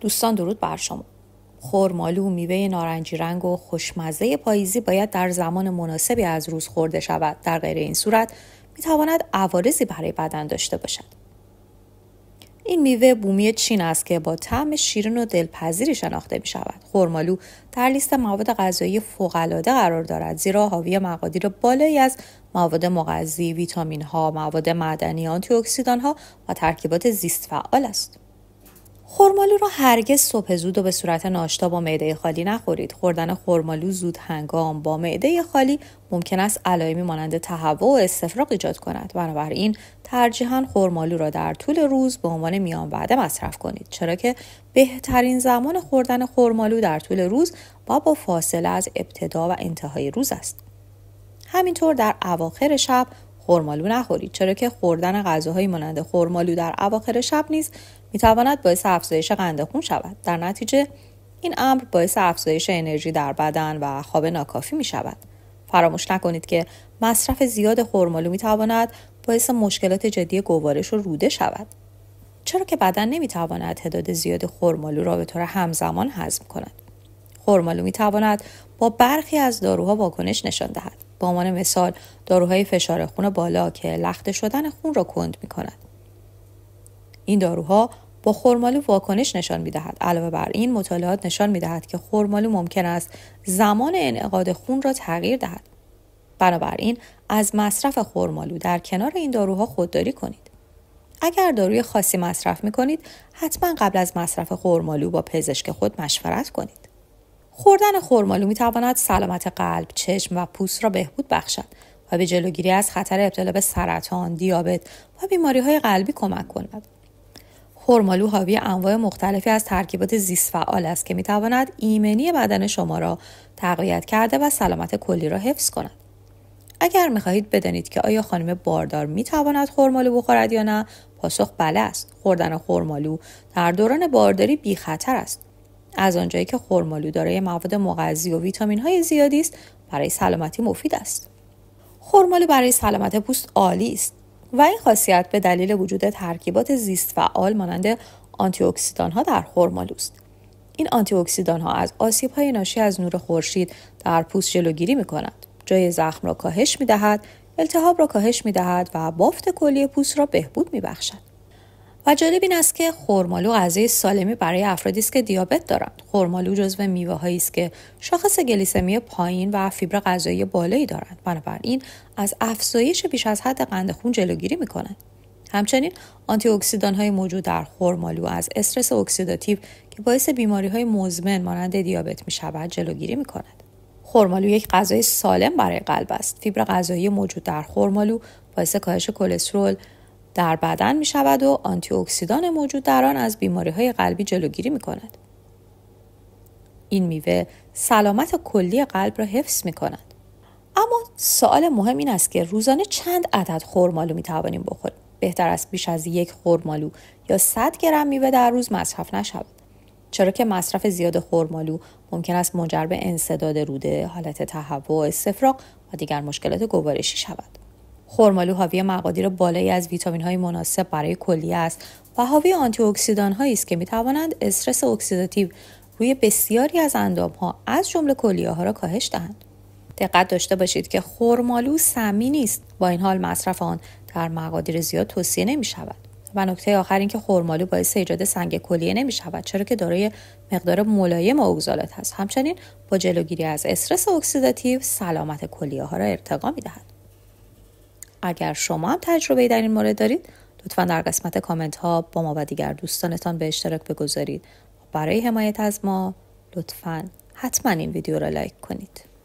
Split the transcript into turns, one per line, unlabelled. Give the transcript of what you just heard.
دوستان درود بر شما خرمالو میوه نارنجی رنگ و خوشمزه پاییزی باید در زمان مناسبی از روز خورده شود در غیر این صورت میتواند عوارضی برای بدن داشته باشد این میوه بومی چین است که با طعم شیرین و دلپذیری شناخته می شود. خرمالو در لیست مواد غذایی فوقالعاده قرار دارد زیرا حاوی مقادیر بالایی از مواد مغذی، ویتامین ها، مواد معدنی، آنتی ها و ترکیبات زیست فعال است. خرمالو را هرگز صبح زود و به صورت ناشتا با معده خالی نخورید. خوردن خرمالو زود هنگام با معده خالی ممکن است علائمی مانند تهوع و استفراغ ایجاد کند. بنابراین ترجیحاً خرمالو را در طول روز به عنوان میان وعده مصرف کنید. چرا که بهترین زمان خوردن خرمالو در طول روز با با فاصله از ابتدا و انتهای روز است. همینطور در اواخر شب خرمالو نخورید چرا که خوردن غذاهایی مانند خرمالو در اواخر شب نیز میتواند باعث افزایش قند خون شود در نتیجه این امر باعث افزایش انرژی در بدن و خواب ناکافی می شود. فراموش نکنید که مصرف زیاد خرمالو می تواند باعث مشکلات جدی گوارش و روده شود. چرا که بدن نمی تواند تعداد زیاد خرمالو را به طور همزمان هضم کند. خرمالو می تواند با برخی از داروها واکنش نشان دهد. به عنوان مثال داروهای فشار خون بالا که لخته شدن خون را کند می کند. این داروها با خرمالو واکنش نشان می دهد. علاوه بر این مطالعات نشان می دهد که خورمالو ممکن است زمان انعقاد خون را تغییر دهد. بنابراین از مصرف خورمالو در کنار این داروها خودداری کنید. اگر داروی خاصی مصرف می کنید حتما قبل از مصرف خرمالو با پزشک خود مشورت کنید. خوردن خرمالو میتواند سلامت قلب چشم و پوست را بهبود بخشد و به جلوگیری از خطر ابتلا به سرطان دیابت و بیماری های قلبی کمک کند خرمالو حاوی انواع مختلفی از ترکیبات زیست فعال است که میتواند ایمنی بدن شما را تقویت کرده و سلامت کلی را حفظ کند اگر میخواهید بدانید که آیا خانم باردار میتواند خرمالو بخورد یا نه پاسخ بله است خوردن خرمالو در دوران بارداری بی خطر است از آنجایی که خرمالو دارای مواد مغذی و ویتامین های زیادی است برای سلامتی مفید است خرمالو برای سلامت پوست عالی است و این خاصیت به دلیل وجود ترکیبات زیست فعال مانند آنتی اکسیدان ها در خرمالو است این آنتی اکسیدان ها از آسیب های ناشی از نور خورشید در پوست جلوگیری می کنند جای زخم را کاهش می دهد التهاب را کاهش می دهد و بافت کلی پوست را بهبود می بخشد و جالب این است که خرمالو غذای سالمی برای افرادی است که دیابت دارند خرمالو جزو میوههایی است که شاخص گلیسمی پایین و فیبر غذایی بالایی دارند بنابراین از افزایش بیش از حد قند خون جلوگیری میکنند همچنین آنتی اکسیدان های موجود در خرمالو از استرس اکسیداتیو که باعث بیماری های مزمن مانند دیابت می شود جلوگیری می کند. خرمالو یک غذای سالم برای قلب است. فیبر غذایی موجود در خرمالو باعث کاهش کلسترول، در بدن می شود و آنتی اکسیدان موجود در آن از بیماری های قلبی جلوگیری می کند. این میوه سلامت کلی قلب را حفظ می کند. اما سوال مهم این است که روزانه چند عدد خورمالو می توانیم بخوریم. بهتر است بیش از یک خورمالو یا 100 گرم میوه در روز مصرف نشود. چرا که مصرف زیاد خورمالو ممکن است منجر به انسداد روده، حالت تهوع، استفراغ و دیگر مشکلات گوارشی شود. خرمالو حاوی مقادیر بالایی از ویتامین های مناسب برای کلیه است و حاوی آنتی اکسیدان هایی است که می توانند استرس اکسیداتیو روی بسیاری از اندام ها از جمله کلیه ها را کاهش دهند. دقت داشته باشید که خرمالو سمی نیست با این حال مصرف آن در مقادیر زیاد توصیه نمی شود. و نکته آخر اینکه خرمالو باعث ایجاد سنگ کلیه نمی شود چرا که دارای مقدار ملایم اوگزالات است همچنین با جلوگیری از استرس اکسیداتیو سلامت کلیه ها را ارتقا می دهد. اگر شما هم تجربه در این مورد دارید لطفا در قسمت کامنت ها با ما و دیگر دوستانتان به اشتراک بگذارید برای حمایت از ما لطفا حتما این ویدیو را لایک کنید